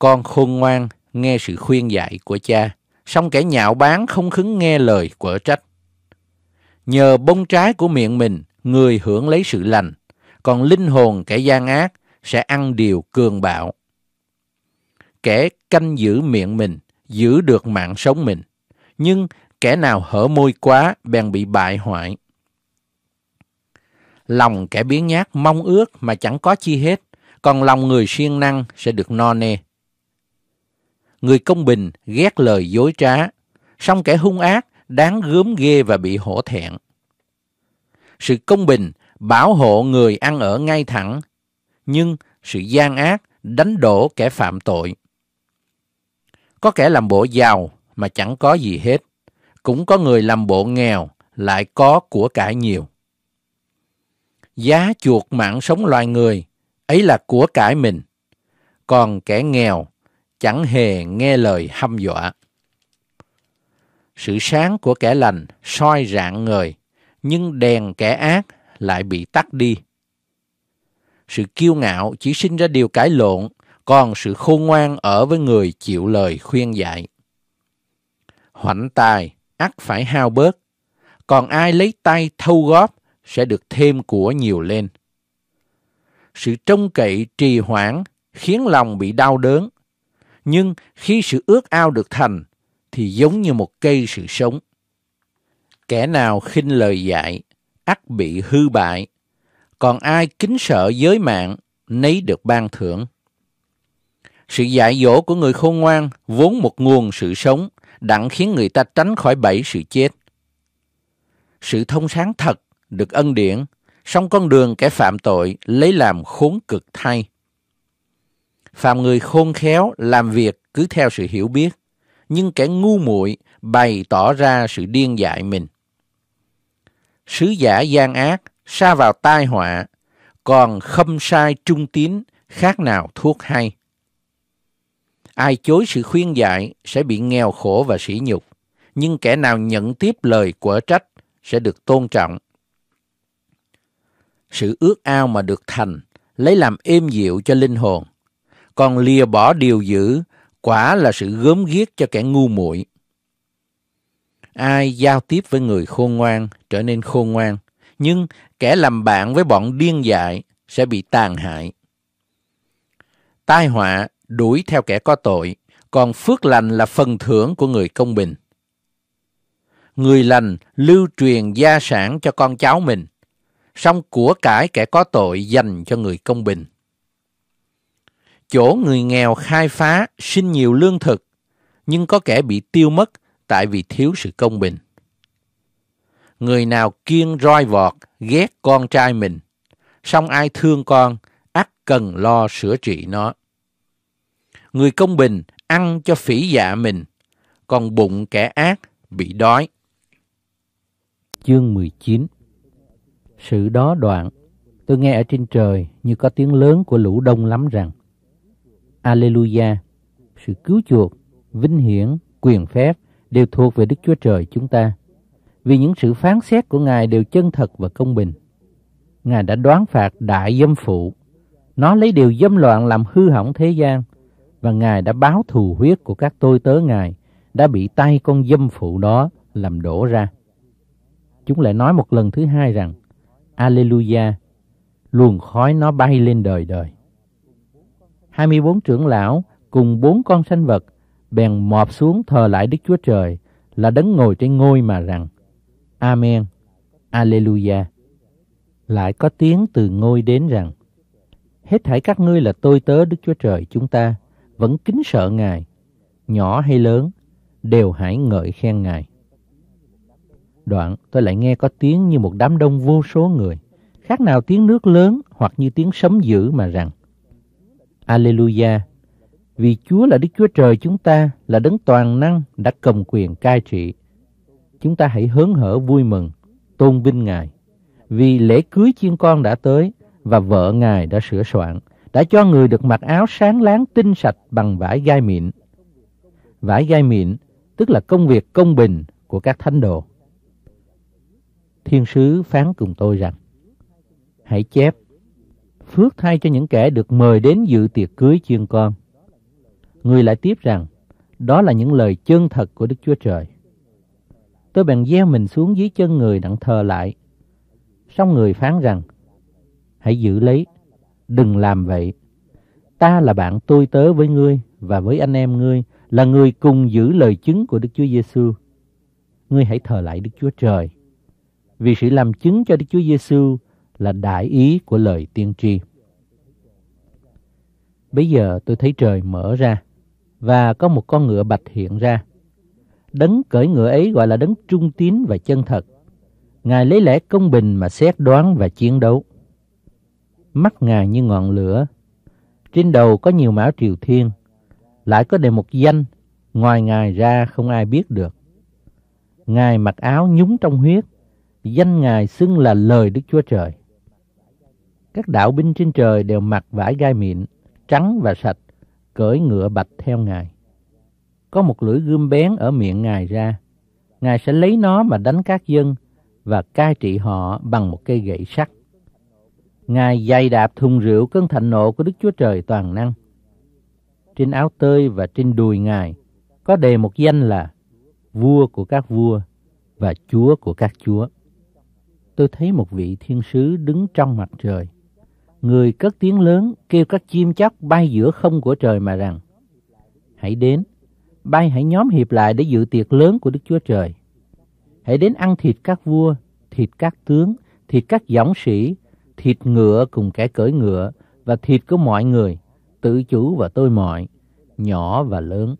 con khôn ngoan, nghe sự khuyên dạy của cha, song kẻ nhạo báng không khứng nghe lời quở trách. Nhờ bông trái của miệng mình, người hưởng lấy sự lành, còn linh hồn kẻ gian ác sẽ ăn điều cường bạo. Kẻ canh giữ miệng mình, giữ được mạng sống mình, nhưng kẻ nào hở môi quá bèn bị bại hoại. Lòng kẻ biến nhát mong ước mà chẳng có chi hết, còn lòng người siêng năng sẽ được no nê người công bình ghét lời dối trá, song kẻ hung ác đáng gớm ghê và bị hổ thẹn. Sự công bình bảo hộ người ăn ở ngay thẳng, nhưng sự gian ác đánh đổ kẻ phạm tội. Có kẻ làm bộ giàu mà chẳng có gì hết, cũng có người làm bộ nghèo lại có của cải nhiều. Giá chuột mạng sống loài người, ấy là của cải mình, còn kẻ nghèo chẳng hề nghe lời hăm dọa. Sự sáng của kẻ lành soi rạng người, nhưng đèn kẻ ác lại bị tắt đi. Sự kiêu ngạo chỉ sinh ra điều cãi lộn, còn sự khôn ngoan ở với người chịu lời khuyên dạy. Hoảnh tài, ắt phải hao bớt, còn ai lấy tay thâu góp sẽ được thêm của nhiều lên. Sự trông cậy trì hoãn khiến lòng bị đau đớn, nhưng khi sự ước ao được thành thì giống như một cây sự sống. Kẻ nào khinh lời dạy, ắt bị hư bại, còn ai kính sợ giới mạng, nấy được ban thưởng. Sự dạy dỗ của người khôn ngoan vốn một nguồn sự sống, đặng khiến người ta tránh khỏi bẫy sự chết. Sự thông sáng thật được ân điển, song con đường kẻ phạm tội lấy làm khốn cực thay phàm người khôn khéo làm việc cứ theo sự hiểu biết nhưng kẻ ngu muội bày tỏ ra sự điên dại mình sứ giả gian ác xa vào tai họa còn khâm sai trung tín khác nào thuốc hay ai chối sự khuyên dạy sẽ bị nghèo khổ và sỉ nhục nhưng kẻ nào nhận tiếp lời của trách sẽ được tôn trọng sự ước ao mà được thành lấy làm êm dịu cho linh hồn còn lìa bỏ điều dữ, quả là sự gớm ghiếc cho kẻ ngu muội. Ai giao tiếp với người khôn ngoan trở nên khôn ngoan, nhưng kẻ làm bạn với bọn điên dại sẽ bị tàn hại. Tai họa đuổi theo kẻ có tội, còn phước lành là phần thưởng của người công bình. Người lành lưu truyền gia sản cho con cháu mình, song của cải kẻ có tội dành cho người công bình chỗ người nghèo khai phá xin nhiều lương thực, nhưng có kẻ bị tiêu mất tại vì thiếu sự công bình. Người nào kiên roi vọt, ghét con trai mình, song ai thương con, ắt cần lo sửa trị nó. Người công bình ăn cho phỉ dạ mình, còn bụng kẻ ác bị đói. Chương 19 Sự đó đoạn, tôi nghe ở trên trời như có tiếng lớn của lũ đông lắm rằng Alleluia. Sự cứu chuộc, vinh hiển, quyền phép đều thuộc về Đức Chúa Trời chúng ta. Vì những sự phán xét của Ngài đều chân thật và công bình. Ngài đã đoán phạt đại dâm phụ. Nó lấy điều dâm loạn làm hư hỏng thế gian. Và Ngài đã báo thù huyết của các tôi tớ Ngài đã bị tay con dâm phụ đó làm đổ ra. Chúng lại nói một lần thứ hai rằng Alleluia, luồng khói nó bay lên đời đời. 24 trưởng lão cùng bốn con sanh vật bèn mọp xuống thờ lại Đức Chúa Trời là đấng ngồi trên ngôi mà rằng Amen, Alleluia. Lại có tiếng từ ngôi đến rằng Hết thảy các ngươi là tôi tớ Đức Chúa Trời chúng ta vẫn kính sợ Ngài, nhỏ hay lớn, đều hãy ngợi khen Ngài. Đoạn tôi lại nghe có tiếng như một đám đông vô số người, khác nào tiếng nước lớn hoặc như tiếng sấm dữ mà rằng Alleluia! Vì Chúa là Đức Chúa Trời chúng ta, là đấng toàn năng đã cầm quyền cai trị. Chúng ta hãy hớn hở vui mừng, tôn vinh Ngài. Vì lễ cưới chiên con đã tới và vợ Ngài đã sửa soạn, đã cho người được mặc áo sáng láng tinh sạch bằng vải gai mịn. Vải gai mịn tức là công việc công bình của các thánh đồ. Thiên sứ phán cùng tôi rằng, hãy chép phước thay cho những kẻ được mời đến dự tiệc cưới chiên con. Người lại tiếp rằng, đó là những lời chân thật của Đức Chúa Trời. Tôi bèn gieo mình xuống dưới chân người đặng thờ lại. Xong người phán rằng, hãy giữ lấy, đừng làm vậy. Ta là bạn tôi tớ với ngươi và với anh em ngươi, là người cùng giữ lời chứng của Đức Chúa Giêsu. Ngươi hãy thờ lại Đức Chúa Trời. Vì sự làm chứng cho Đức Chúa Giêsu là đại ý của lời tiên tri. Bây giờ tôi thấy trời mở ra, và có một con ngựa bạch hiện ra. Đấng cởi ngựa ấy gọi là đấng trung tín và chân thật. Ngài lấy lẽ công bình mà xét đoán và chiến đấu. Mắt Ngài như ngọn lửa. Trên đầu có nhiều mão triều thiên. Lại có đề một danh, ngoài Ngài ra không ai biết được. Ngài mặc áo nhúng trong huyết. Danh Ngài xưng là lời Đức Chúa Trời. Các đạo binh trên trời đều mặc vải gai mịn, trắng và sạch, cởi ngựa bạch theo Ngài. Có một lưỡi gươm bén ở miệng Ngài ra. Ngài sẽ lấy nó mà đánh các dân và cai trị họ bằng một cây gậy sắt. Ngài dày đạp thùng rượu cơn thạnh nộ của Đức Chúa Trời toàn năng. Trên áo tơi và trên đùi Ngài có đề một danh là Vua của các vua và Chúa của các chúa. Tôi thấy một vị thiên sứ đứng trong mặt trời người cất tiếng lớn kêu các chim chóc bay giữa không của trời mà rằng, Hãy đến, bay hãy nhóm hiệp lại để dự tiệc lớn của Đức Chúa Trời. Hãy đến ăn thịt các vua, thịt các tướng, thịt các dõng sĩ, thịt ngựa cùng kẻ cưỡi ngựa, và thịt của mọi người, tự chủ và tôi mọi, nhỏ và lớn.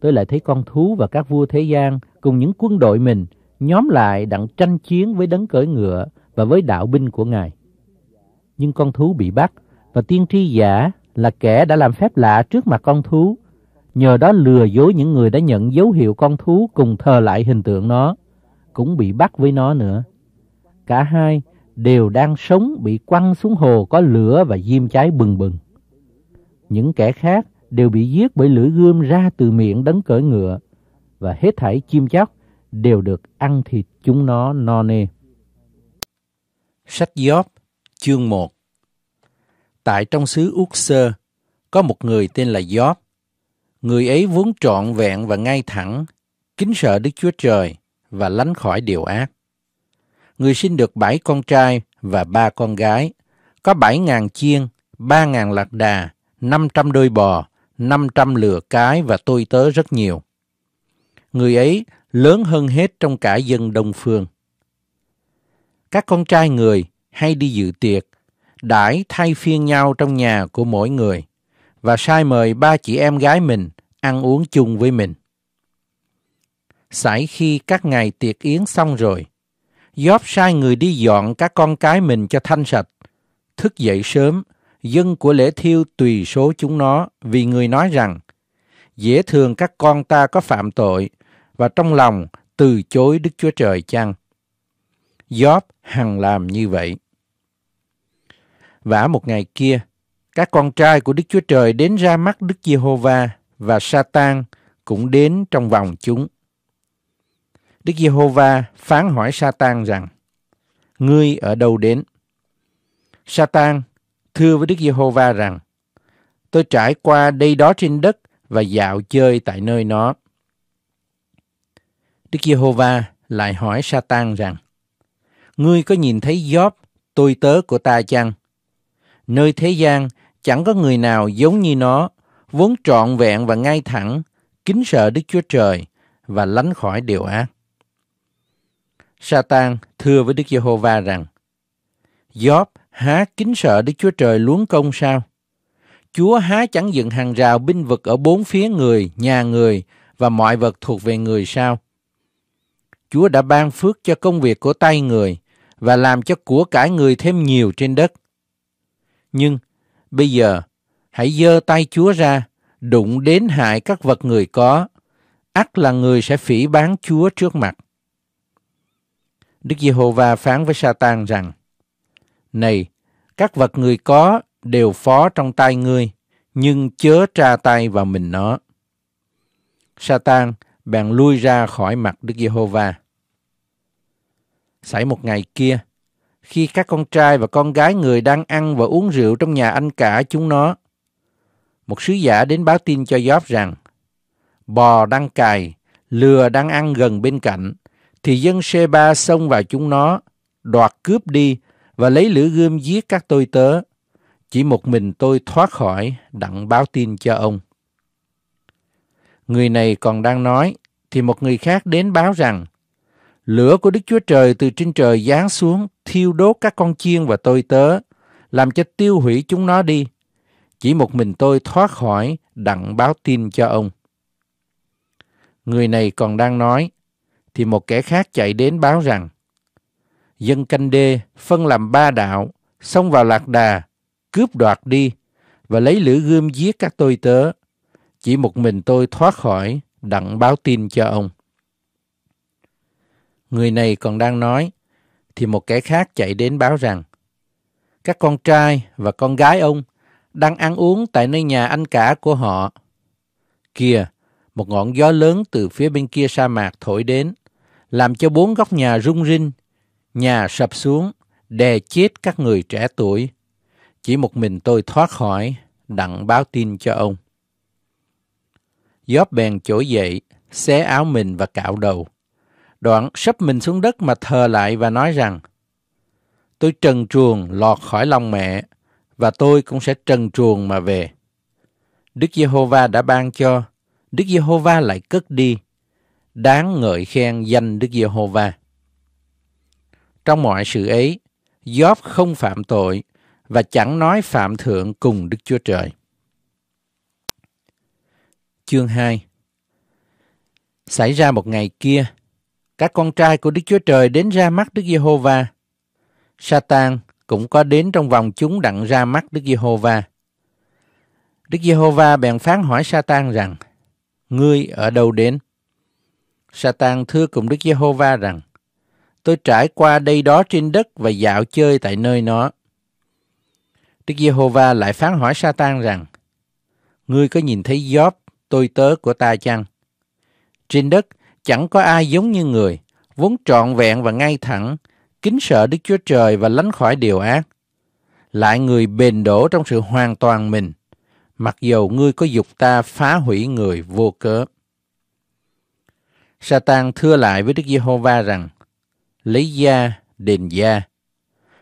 Tôi lại thấy con thú và các vua thế gian cùng những quân đội mình nhóm lại đặng tranh chiến với đấng cưỡi ngựa và với đạo binh của Ngài nhưng con thú bị bắt và tiên tri giả là kẻ đã làm phép lạ trước mặt con thú, nhờ đó lừa dối những người đã nhận dấu hiệu con thú cùng thờ lại hình tượng nó, cũng bị bắt với nó nữa. Cả hai đều đang sống bị quăng xuống hồ có lửa và diêm cháy bừng bừng. Những kẻ khác đều bị giết bởi lưỡi gươm ra từ miệng đấng cởi ngựa và hết thảy chim chóc đều được ăn thịt chúng nó no nê. Sách Gióp chương 1 Tại trong xứ Úc Sơ, có một người tên là Job. Người ấy vốn trọn vẹn và ngay thẳng, kính sợ Đức Chúa Trời và lánh khỏi điều ác. Người sinh được bảy con trai và ba con gái, có bảy ngàn chiên, ba ngàn lạc đà, năm trăm đôi bò, năm trăm lừa cái và tôi tớ rất nhiều. Người ấy lớn hơn hết trong cả dân Đông Phương. Các con trai người hay đi dự tiệc, đãi thay phiên nhau trong nhà của mỗi người và sai mời ba chị em gái mình ăn uống chung với mình. Sải khi các ngày tiệc yến xong rồi, Gióp sai người đi dọn các con cái mình cho thanh sạch, thức dậy sớm, dân của lễ thiêu tùy số chúng nó vì người nói rằng dễ thường các con ta có phạm tội và trong lòng từ chối Đức Chúa Trời chăng. Gióp hằng làm như vậy. Vả một ngày kia, các con trai của Đức Chúa Trời đến ra mắt Đức Giê-hô-va và Sa-tan cũng đến trong vòng chúng. Đức Giê-hô-va phán hỏi Sa-tan rằng: Ngươi ở đâu đến? Sa-tan thưa với Đức Giê-hô-va rằng: Tôi trải qua đây đó trên đất và dạo chơi tại nơi nó. Đức Giê-hô-va lại hỏi Sa-tan rằng: Ngươi có nhìn thấy Gióp, tôi tớ của ta chăng? nơi thế gian chẳng có người nào giống như nó, vốn trọn vẹn và ngay thẳng, kính sợ Đức Chúa Trời và lánh khỏi điều ác. Satan thưa với Đức Giê-hô-va rằng, Gióp há kính sợ Đức Chúa Trời luống công sao? Chúa há chẳng dựng hàng rào binh vực ở bốn phía người, nhà người và mọi vật thuộc về người sao? Chúa đã ban phước cho công việc của tay người và làm cho của cải người thêm nhiều trên đất. Nhưng bây giờ hãy giơ tay Chúa ra, đụng đến hại các vật người có, ắt là người sẽ phỉ bán Chúa trước mặt. Đức Giê-hô-va phán với Sa-tan rằng, Này, các vật người có đều phó trong tay ngươi, nhưng chớ tra tay vào mình nó. Sa-tan bèn lui ra khỏi mặt Đức Giê-hô-va. Xảy một ngày kia, khi các con trai và con gái người đang ăn và uống rượu trong nhà anh cả chúng nó. Một sứ giả đến báo tin cho Gióp rằng, bò đang cài, lừa đang ăn gần bên cạnh, thì dân Sheba xông vào chúng nó, đoạt cướp đi và lấy lửa gươm giết các tôi tớ. Chỉ một mình tôi thoát khỏi đặng báo tin cho ông. Người này còn đang nói, thì một người khác đến báo rằng, Lửa của Đức Chúa Trời từ trên trời giáng xuống, thiêu đốt các con chiên và tôi tớ, làm cho tiêu hủy chúng nó đi. Chỉ một mình tôi thoát khỏi đặng báo tin cho ông. Người này còn đang nói, thì một kẻ khác chạy đến báo rằng, dân canh đê phân làm ba đạo, xông vào lạc đà, cướp đoạt đi và lấy lửa gươm giết các tôi tớ. Chỉ một mình tôi thoát khỏi đặng báo tin cho ông. Người này còn đang nói, thì một kẻ khác chạy đến báo rằng, các con trai và con gái ông đang ăn uống tại nơi nhà anh cả của họ. Kìa, một ngọn gió lớn từ phía bên kia sa mạc thổi đến, làm cho bốn góc nhà rung rinh, nhà sập xuống, đè chết các người trẻ tuổi. Chỉ một mình tôi thoát khỏi, đặng báo tin cho ông. Gióp bèn trỗi dậy, xé áo mình và cạo đầu đoạn sấp mình xuống đất mà thờ lại và nói rằng Tôi trần truồng lọt khỏi lòng mẹ và tôi cũng sẽ trần truồng mà về. Đức Giê-hô-va đã ban cho, Đức Giê-hô-va lại cất đi. Đáng ngợi khen danh Đức Giê-hô-va. Trong mọi sự ấy, Gióp không phạm tội và chẳng nói phạm thượng cùng Đức Chúa Trời. Chương 2 Xảy ra một ngày kia, các con trai của Đức Chúa Trời đến ra mắt Đức Giê-hô-va. Satan cũng có đến trong vòng chúng đặng ra mắt Đức Giê-hô-va. Đức Giê-hô-va bèn phán hỏi Satan rằng: Ngươi ở đâu đến? Satan thưa cùng Đức Giê-hô-va rằng: Tôi trải qua đây đó trên đất và dạo chơi tại nơi nó. Đức Giê-hô-va lại phán hỏi Satan rằng: Ngươi có nhìn thấy Gióp, tôi tớ của ta chăng? Trên đất, Chẳng có ai giống như người, vốn trọn vẹn và ngay thẳng, kính sợ Đức Chúa Trời và lánh khỏi điều ác. Lại người bền đổ trong sự hoàn toàn mình, mặc dầu ngươi có dục ta phá hủy người vô cớ. Satan thưa lại với Đức Giê-hô-va rằng, lấy gia, đền gia.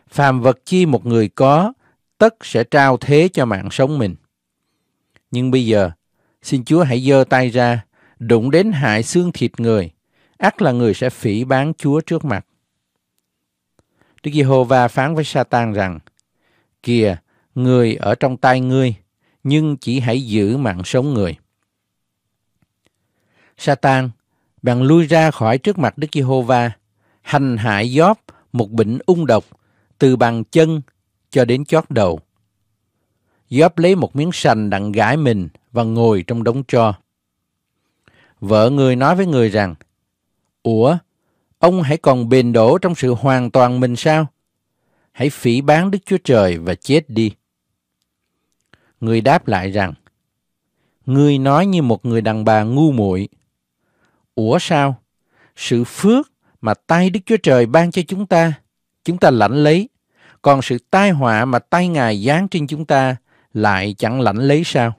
Phàm vật chi một người có, tất sẽ trao thế cho mạng sống mình. Nhưng bây giờ, xin Chúa hãy giơ tay ra đụng đến hại xương thịt người, ắt là người sẽ phỉ bán Chúa trước mặt. Đức Giê-hô-va phán với Sa-tan rằng, Kìa, người ở trong tay ngươi, nhưng chỉ hãy giữ mạng sống người. Sa-tan, bạn lui ra khỏi trước mặt Đức Giê-hô-va, hành hại Gióp một bệnh ung độc từ bàn chân cho đến chót đầu. Gióp lấy một miếng sành đặng gãi mình và ngồi trong đống tro. Vợ người nói với người rằng, Ủa, ông hãy còn bền đổ trong sự hoàn toàn mình sao? Hãy phỉ bán Đức Chúa Trời và chết đi. Người đáp lại rằng, Ngươi nói như một người đàn bà ngu muội. Ủa sao? Sự phước mà tay Đức Chúa Trời ban cho chúng ta, chúng ta lãnh lấy, còn sự tai họa mà tay Ngài giáng trên chúng ta lại chẳng lãnh lấy sao?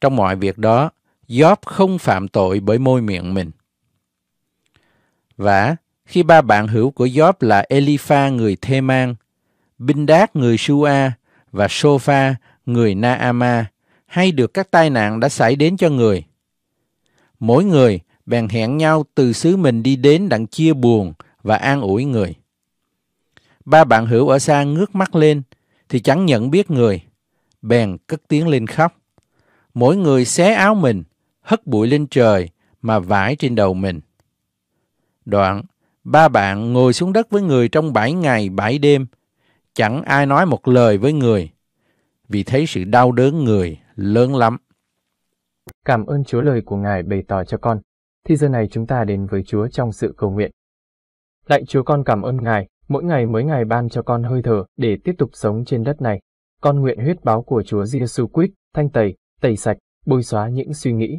Trong mọi việc đó, Job không phạm tội bởi môi miệng mình. Và khi ba bạn hữu của Job là Elipha người Thê Mang, Binh Đát người Su'a và Sopha người Naama hay được các tai nạn đã xảy đến cho người. Mỗi người bèn hẹn nhau từ xứ mình đi đến đặng chia buồn và an ủi người. Ba bạn hữu ở xa ngước mắt lên thì chẳng nhận biết người, bèn cất tiếng lên khóc. Mỗi người xé áo mình hất bụi lên trời mà vải trên đầu mình. Đoạn, ba bạn ngồi xuống đất với người trong bảy ngày bảy đêm, chẳng ai nói một lời với người, vì thấy sự đau đớn người lớn lắm. Cảm ơn Chúa lời của Ngài bày tỏ cho con. Thì giờ này chúng ta đến với Chúa trong sự cầu nguyện. Lạy Chúa con cảm ơn Ngài, mỗi ngày mới ngày ban cho con hơi thở để tiếp tục sống trên đất này. Con nguyện huyết báo của Chúa Giêsu Christ thanh tẩy, tẩy sạch, bôi xóa những suy nghĩ,